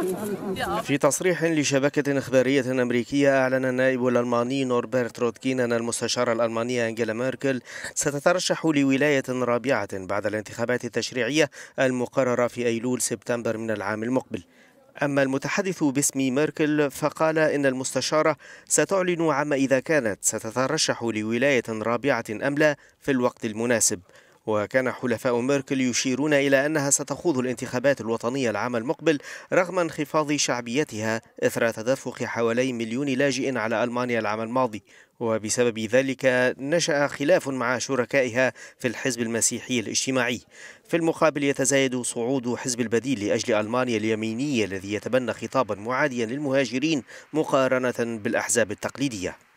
في تصريح لشبكة إخبارية أمريكية أعلن النائب الألماني نوربرت رودكين أن المستشارة الألمانية أنجيلا ميركل ستترشح لولاية رابعة بعد الانتخابات التشريعية المقررة في أيلول سبتمبر من العام المقبل أما المتحدث باسم ميركل فقال إن المستشارة ستعلن عما إذا كانت ستترشح لولاية رابعة أم لا في الوقت المناسب وكان حلفاء ميركل يشيرون إلى أنها ستخوض الانتخابات الوطنية العام المقبل رغم انخفاض شعبيتها إثر تدفق حوالي مليون لاجئ على ألمانيا العام الماضي وبسبب ذلك نشأ خلاف مع شركائها في الحزب المسيحي الاجتماعي في المقابل يتزايد صعود حزب البديل لأجل ألمانيا اليمينية الذي يتبنى خطابا معاديا للمهاجرين مقارنة بالأحزاب التقليدية